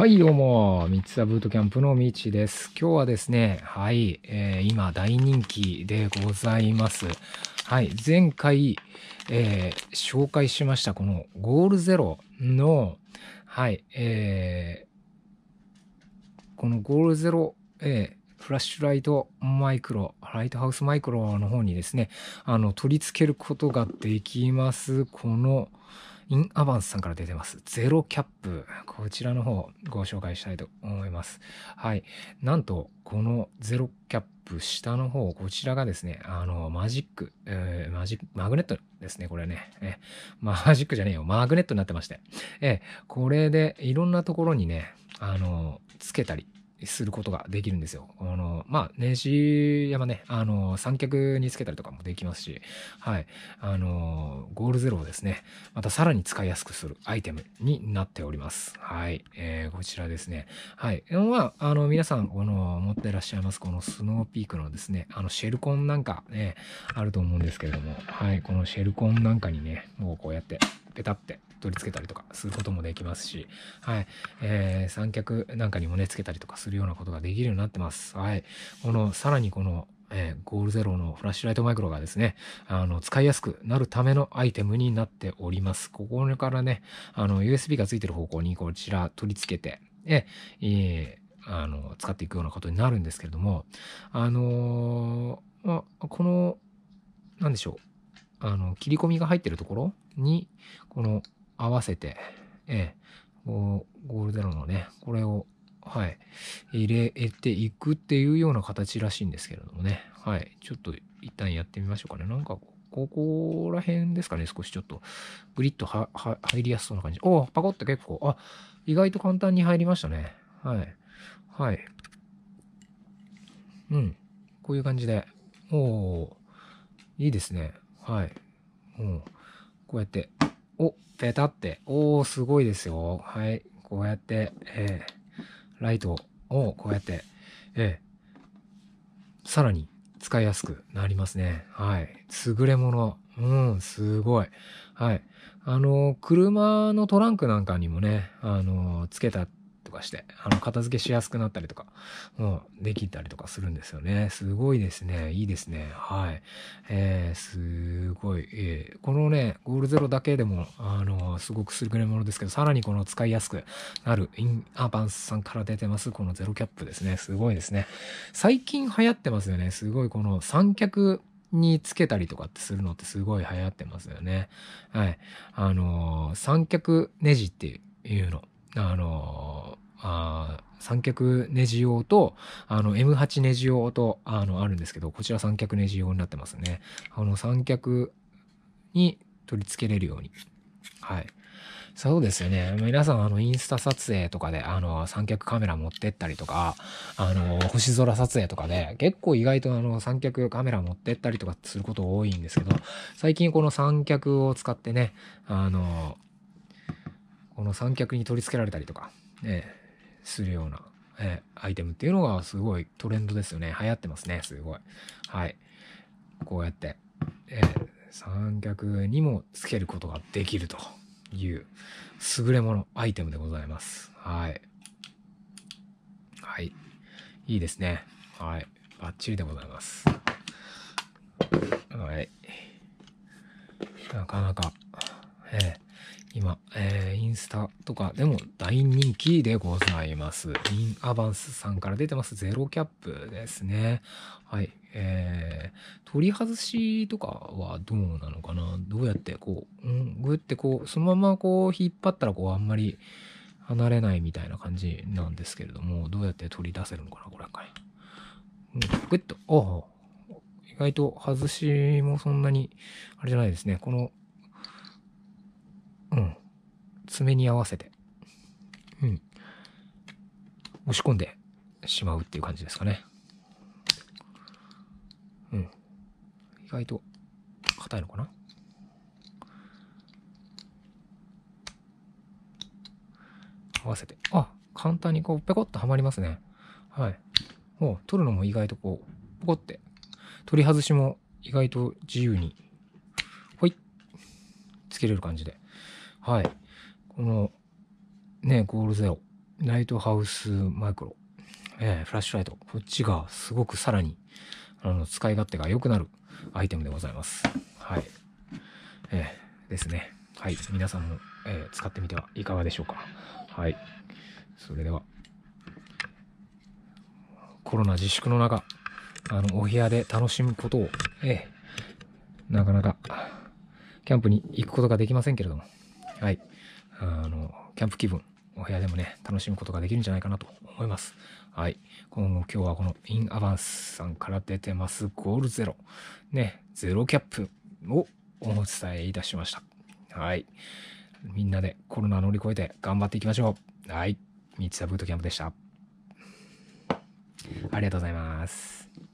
はい、どうも、三ツ田ブートキャンプのみちです。今日はですね、はい、えー、今大人気でございます。はい、前回、えー、紹介しました、このゴールゼロの、はい、えー、このゴールゼロ、えー、フラッシュライトマイクロ、ライトハウスマイクロの方にですね、あの、取り付けることができます。この、インアバンスさんから出てます。ゼロキャップ。こちらの方、ご紹介したいと思います。はい。なんと、このゼロキャップ、下の方、こちらがですね、あの、マジック、えー、マジック、マグネットですね、これね。えマジックじゃねえよ。マグネットになってまして。えこれで、いろんなところにね、あの、つけたり、することができるんですよ。あの、まあ、ネジ山ね、あの、三脚につけたりとかもできますし、はい。あの、ゴールゼロをですね、またさらに使いやすくするアイテムになっております。はい。えー、こちらですね。はい。まあ、あの、皆さん、この、持ってらっしゃいます、このスノーピークのですね、あの、シェルコンなんかね、あると思うんですけれども、はい。このシェルコンなんかにね、もうこうやって、ペタって取り付けたりとかすることもできますし、はい。えー、三脚なんかにもね、つけたりとかするようなことができるようになってます。はい。この、さらにこの、えー、ゴールゼロのフラッシュライトマイクロがですね、あの、使いやすくなるためのアイテムになっております。ここからね、あの、USB が付いてる方向にこちら取り付けて、えー、あの、使っていくようなことになるんですけれども、あのー、まこの、なんでしょう。あの、切り込みが入ってるところに、この合わせて、えー、ゴールゼロのね、これを、はい、入れていくっていうような形らしいんですけれどもね。はい、ちょっと一旦やってみましょうかね。なんか、ここら辺ですかね、少しちょっと、グリッとはは入りやすそうな感じ。おパコって結構、あ、意外と簡単に入りましたね。はい。はい。うん。こういう感じで。おー、いいですね。はい。うん。こうやって、お、ペタって、おー、すごいですよ。はい。こうやって、えー、ライトをこうやって、えー、さらに使いやすくなりますね。はい。優れもの。うん、すごい。はい。あの、車のトランクなんかにもね、あの、つけたとかして、あの、片付けしやすくなったりとか、うん、できたりとかするんですよね。すごいですね。いいですね。はい。えー、すごい。えー、このね、ゴールゼロだけでも、あの、すごく優れものですけど、さらにこの使いやすくなる、インアバンさんから出てます、このゼロキャップですね。すごいですね。最近流行ってますよね。すごい、この三脚、につけたりとかってするのってすごい流行ってますよね。はい。あのー、三脚ネジっていうの。あのーあ三脚ネジ用と、あの M8 ネジ用と、あの、あるんですけど、こちら三脚ネジ用になってますね。あの、三脚に取り付けれるように。はい。そうですよね。皆さん、あの、インスタ撮影とかで、あの、三脚カメラ持ってったりとか、あの、星空撮影とかで、結構意外と、あの、三脚カメラ持ってったりとかすること多いんですけど、最近この三脚を使ってね、あの、この三脚に取り付けられたりとか、ね、するような、えー、アイテムっていうのがすごいトレンドですよね。流行ってますね、すごい。はい。こうやって、えー、三脚にもつけることができるという優れものアイテムでございます。はい。はい。いいですね。はい。バッチリでございます。はい。なかなか、えー、今、えーインスタとかでも大人気でございます。インアバンスさんから出てます。ゼロキャップですね。はい。えー、取り外しとかはどうなのかなどうやってこう、うん、グってこう、そのままこう引っ張ったらこうあんまり離れないみたいな感じなんですけれども、どうやって取り出せるのかなこれかい。うん、ぐっと、お意外と外しもそんなに、あれじゃないですね。この爪に合わせて、うん、押し込んでしまうっていう感じですかね。うん。意外と硬いのかな合わせて。あ、簡単にこう、ペコッとはまりますね。はい。もう、取るのも意外とこう、ポコって。取り外しも意外と自由に、ほい、つけれる感じで。はい。この、ね、ゴールゼロ、ライトハウスマイクロ、えー、フラッシュライト、こっちがすごくさらに、あの、使い勝手が良くなるアイテムでございます。はい。えー、ですね。はい。皆さんも、えー、使ってみてはいかがでしょうか。はい。それでは、コロナ自粛の中、あの、お部屋で楽しむことを、えー、なかなか、キャンプに行くことができませんけれども、はい。あの、キャンプ気分、お部屋でもね、楽しむことができるんじゃないかなと思います。はい。今後今日はこのインアバンスさんから出てます、ゴールゼロ。ね、ゼロキャップをお伝えいたしました。はい。みんなでコロナ乗り越えて頑張っていきましょう。はい。三ツ矢ブートキャンプでした。ありがとうございます。